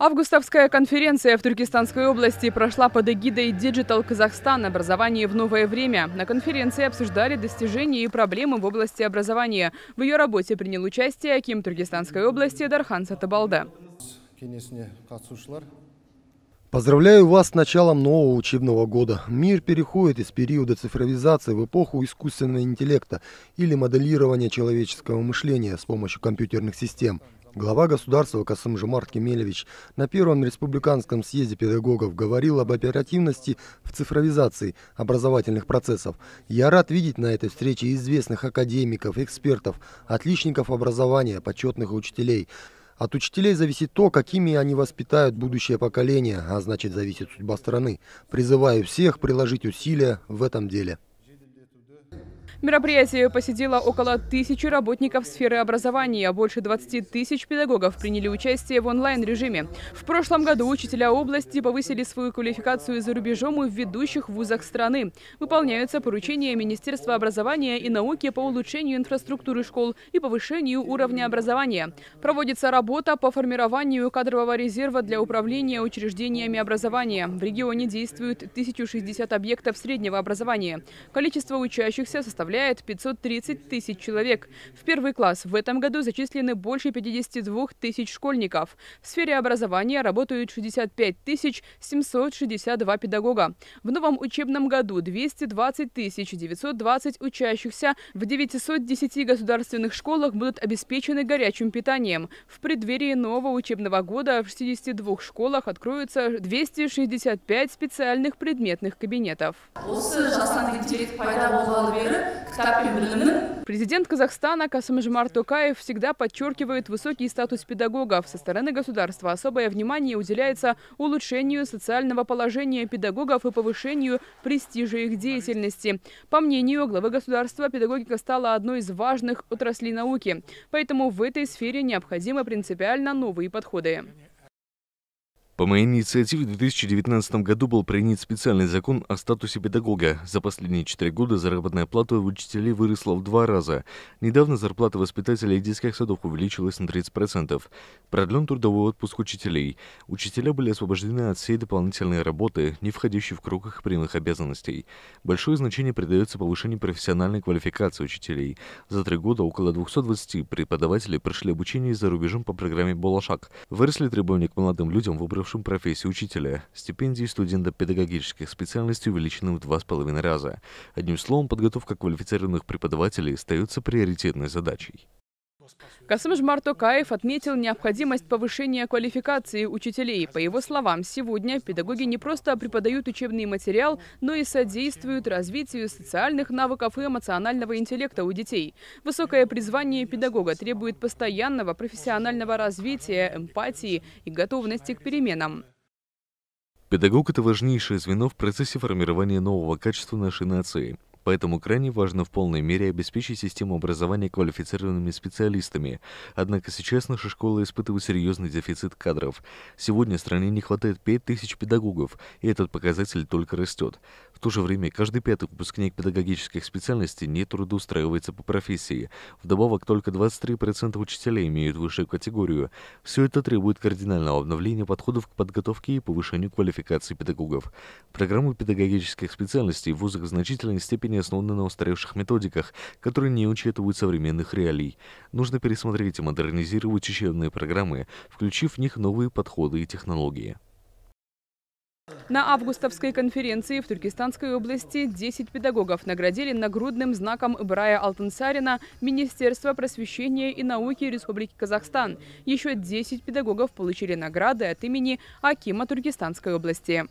Августовская конференция в Туркестанской области прошла под эгидой Digital Казахстан «Образование в новое время». На конференции обсуждали достижения и проблемы в области образования. В ее работе принял участие Аким Туркестанской области Дархан Сатабалда. Поздравляю вас с началом нового учебного года. Мир переходит из периода цифровизации в эпоху искусственного интеллекта или моделирования человеческого мышления с помощью компьютерных систем. Глава государства Касым-Жумарт Кемелевич на Первом республиканском съезде педагогов говорил об оперативности в цифровизации образовательных процессов. Я рад видеть на этой встрече известных академиков, экспертов, отличников образования, почетных учителей. От учителей зависит то, какими они воспитают будущее поколение, а значит зависит судьба страны. Призываю всех приложить усилия в этом деле. Мероприятие посетило около тысячи работников сферы образования. Больше 20 тысяч педагогов приняли участие в онлайн-режиме. В прошлом году учителя области повысили свою квалификацию за рубежом и в ведущих вузах страны. Выполняются поручения Министерства образования и науки по улучшению инфраструктуры школ и повышению уровня образования. Проводится работа по формированию кадрового резерва для управления учреждениями образования. В регионе действуют 1060 объектов среднего образования. Количество учащихся составляет составляет 530 тысяч человек. В первый класс в этом году зачислены больше 52 тысяч школьников. В сфере образования работают 65 762 педагога. В новом учебном году 220 920 учащихся в 910 государственных школах будут обеспечены горячим питанием. В преддверии нового учебного года в 62 школах откроются 265 специальных предметных кабинетов. Президент Казахстана Касым Жмар Токаев всегда подчеркивает высокий статус педагогов. Со стороны государства особое внимание уделяется улучшению социального положения педагогов и повышению престижа их деятельности. По мнению главы государства, педагогика стала одной из важных отраслей науки. Поэтому в этой сфере необходимы принципиально новые подходы. По моей инициативе в 2019 году был принят специальный закон о статусе педагога. За последние четыре года заработная плата у учителей выросла в два раза. Недавно зарплата воспитателей детских садов увеличилась на 30%. Продлен трудовой отпуск учителей. Учителя были освобождены от всей дополнительной работы, не входящей в круг их прямых обязанностей. Большое значение придается повышению профессиональной квалификации учителей. За три года около 220 преподавателей прошли обучение за рубежом по программе «Болошак». Выросли требования к молодым людям, выбравшим выбравшим профессию учителя. Стипендии студентов педагогических специальностей увеличены в два с половиной раза. Одним словом, подготовка квалифицированных преподавателей остается приоритетной задачей. Касым Жмар Токаев отметил необходимость повышения квалификации учителей. По его словам, сегодня педагоги не просто преподают учебный материал, но и содействуют развитию социальных навыков и эмоционального интеллекта у детей. Высокое призвание педагога требует постоянного профессионального развития, эмпатии и готовности к переменам. Педагог – это важнейшее звено в процессе формирования нового качества нашей нации – Поэтому крайне важно в полной мере обеспечить систему образования квалифицированными специалистами. Однако сейчас наши школы испытывают серьезный дефицит кадров. Сегодня стране не хватает 5000 педагогов, и этот показатель только растет. В то же время каждый пятый выпускник педагогических специальностей не трудоустраивается по профессии. Вдобавок только 23% учителей имеют высшую категорию. Все это требует кардинального обновления подходов к подготовке и повышению квалификации педагогов. Программы педагогических специальностей в вузах в значительной степени основаны на устаревших методиках, которые не учитывают современных реалий. Нужно пересмотреть и модернизировать учебные программы, включив в них новые подходы и технологии. На августовской конференции в Туркестанской области 10 педагогов наградили нагрудным знаком Брая Алтансарина Министерства просвещения и науки Республики Казахстан. Еще 10 педагогов получили награды от имени Акима Туркестанской области.